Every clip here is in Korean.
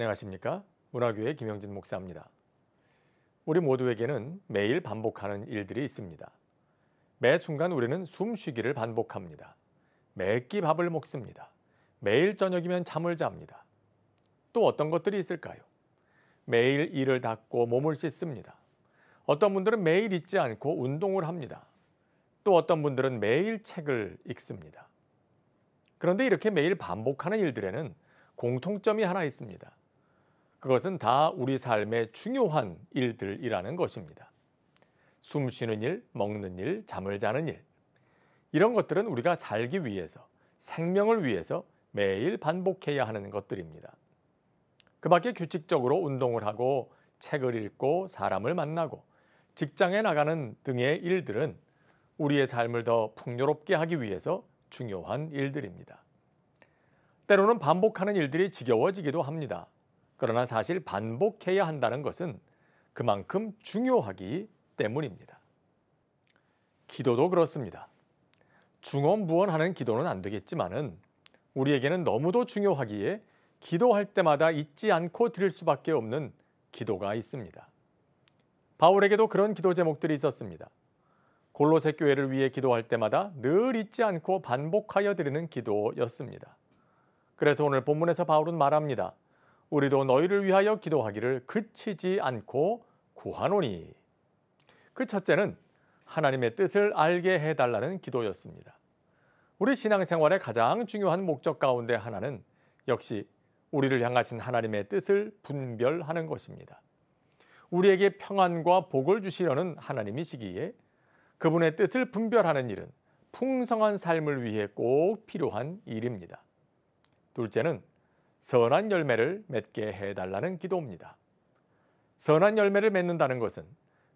안녕하십니까? 문화교회 김영진 목사입니다. 우리 모두에게는 매일 반복하는 일들이 있습니다. 매 순간 우리는 숨쉬기를 반복합니다. 매끼 밥을 먹습니다. 매일 저녁이면 잠을 잡니다. 또 어떤 것들이 있을까요? 매일 이를 닦고 몸을 씻습니다. 어떤 분들은 매일 잊지 않고 운동을 합니다. 또 어떤 분들은 매일 책을 읽습니다. 그런데 이렇게 매일 반복하는 일들에는 공통점이 하나 있습니다. 그것은 다 우리 삶의 중요한 일들이라는 것입니다. 숨 쉬는 일, 먹는 일, 잠을 자는 일. 이런 것들은 우리가 살기 위해서, 생명을 위해서 매일 반복해야 하는 것들입니다. 그 밖에 규칙적으로 운동을 하고 책을 읽고 사람을 만나고 직장에 나가는 등의 일들은 우리의 삶을 더 풍요롭게 하기 위해서 중요한 일들입니다. 때로는 반복하는 일들이 지겨워지기도 합니다. 그러나 사실 반복해야 한다는 것은 그만큼 중요하기 때문입니다. 기도도 그렇습니다. 중언부언하는 기도는 안 되겠지만은 우리에게는 너무도 중요하기에 기도할 때마다 잊지 않고 드릴 수밖에 없는 기도가 있습니다. 바울에게도 그런 기도 제목들이 있었습니다. 골로새 교회를 위해 기도할 때마다 늘 잊지 않고 반복하여 드리는 기도였습니다. 그래서 오늘 본문에서 바울은 말합니다. 우리도 너희를 위하여 기도하기를 그치지 않고 구하노니. 그 첫째는 하나님의 뜻을 알게 해달라는 기도였습니다. 우리 신앙생활의 가장 중요한 목적 가운데 하나는 역시 우리를 향하신 하나님의 뜻을 분별하는 것입니다. 우리에게 평안과 복을 주시려는 하나님이시기에 그분의 뜻을 분별하는 일은 풍성한 삶을 위해 꼭 필요한 일입니다. 둘째는 선한 열매를 맺게 해달라는 기도입니다. 선한 열매를 맺는다는 것은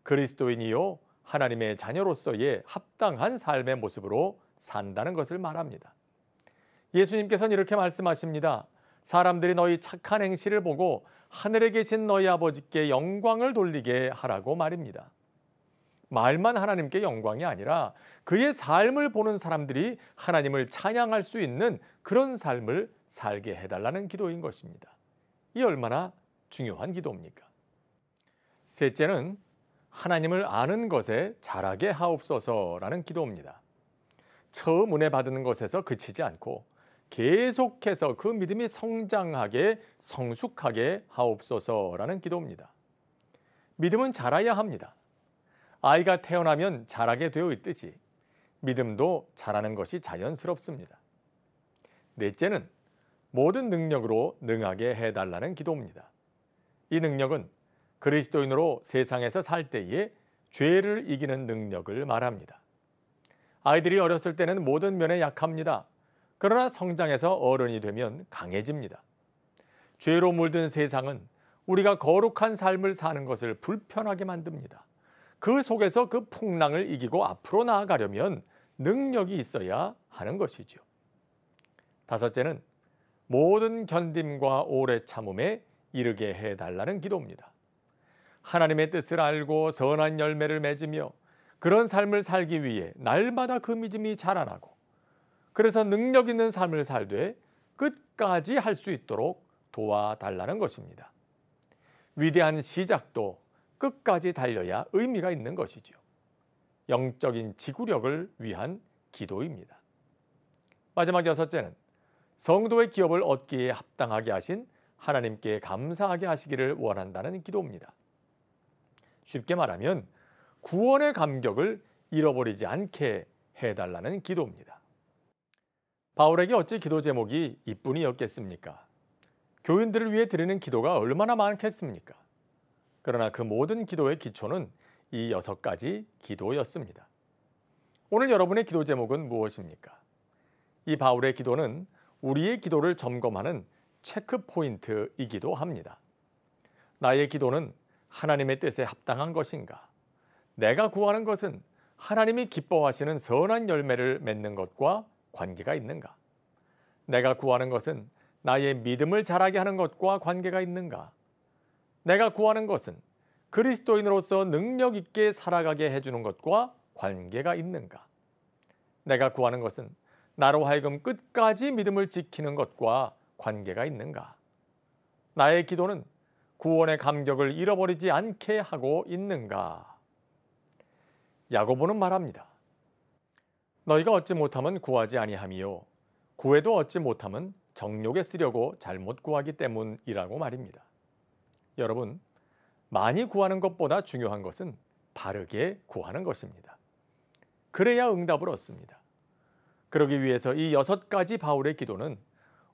그리스도인이요 하나님의 자녀로서의 합당한 삶의 모습으로 산다는 것을 말합니다. 예수님께서는 이렇게 말씀하십니다. 사람들이 너희 착한 행실을 보고 하늘에 계신 너희 아버지께 영광을 돌리게 하라고 말입니다. 말만 하나님께 영광이 아니라 그의 삶을 보는 사람들이 하나님을 찬양할 수 있는 그런 삶을 살게 해달라는 기도인 것입니다. 이 얼마나 중요한 기도입니까? 셋째는 하나님을 아는 것에 자라게 하옵소서라는 기도입니다. 처음 은혜 받은 것에서 그치지 않고 계속해서 그 믿음이 성장하게 성숙하게 하옵소서라는 기도입니다. 믿음은 자라야 합니다. 아이가 태어나면 자라게 되어 있듯이 믿음도 자라는 것이 자연스럽습니다. 넷째는 모든 능력으로 능하게 해달라는 기도입니다. 이 능력은 그리스도인으로 세상에서 살 때에 죄를 이기는 능력을 말합니다. 아이들이 어렸을 때는 모든 면에 약합니다. 그러나 성장해서 어른이 되면 강해집니다. 죄로 물든 세상은 우리가 거룩한 삶을 사는 것을 불편하게 만듭니다. 그 속에서 그 풍랑을 이기고 앞으로 나아가려면 능력이 있어야 하는 것이죠. 다섯째는 모든 견딤과 오래 참음에 이르게 해달라는 기도입니다. 하나님의 뜻을 알고 선한 열매를 맺으며 그런 삶을 살기 위해 날마다 그 믿음이 자라나고 그래서 능력 있는 삶을 살되 끝까지 할 수 있도록 도와달라는 것입니다. 위대한 시작도 끝까지 달려야 의미가 있는 것이죠. 영적인 지구력을 위한 기도입니다. 마지막 여섯째는 성도의 기업을 얻기에 합당하게 하신 하나님께 감사하게 하시기를 원한다는 기도입니다. 쉽게 말하면 구원의 감격을 잃어버리지 않게 해달라는 기도입니다. 바울에게 어찌 기도 제목이 이뿐이었겠습니까? 교인들을 위해 드리는 기도가 얼마나 많겠습니까? 그러나 그 모든 기도의 기초는 이 여섯 가지 기도였습니다. 오늘 여러분의 기도 제목은 무엇입니까? 이 바울의 기도는 우리의 기도를 점검하는 체크포인트이기도 합니다. 나의 기도는 하나님의 뜻에 합당한 것인가? 내가 구하는 것은 하나님이 기뻐하시는 선한 열매를 맺는 것과 관계가 있는가? 내가 구하는 것은 나의 믿음을 자라게 하는 것과 관계가 있는가? 내가 구하는 것은 그리스도인으로서 능력 있게 살아가게 해주는 것과 관계가 있는가? 내가 구하는 것은 나로 하여금 끝까지 믿음을 지키는 것과 관계가 있는가? 나의 기도는 구원의 감격을 잃어버리지 않게 하고 있는가? 야고보는 말합니다. 너희가 얻지 못하면 구하지 아니함이요 구해도 얻지 못하면 정욕에 쓰려고 잘못 구하기 때문이라고 말입니다. 여러분, 많이 구하는 것보다 중요한 것은 바르게 구하는 것입니다. 그래야 응답을 얻습니다. 그러기 위해서 이 여섯 가지 바울의 기도는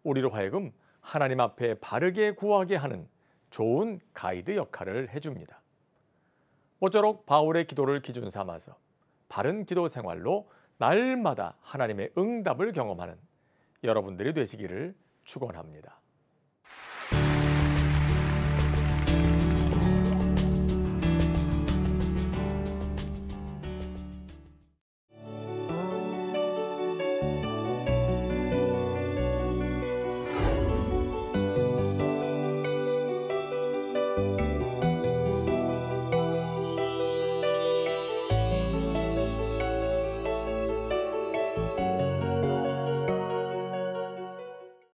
우리로 하여금 하나님 앞에 바르게 구하게 하는 좋은 가이드 역할을 해줍니다. 어쩌록 바울의 기도를 기준 삼아서 바른 기도 생활로 날마다 하나님의 응답을 경험하는 여러분들이 되시기를 축원합니다.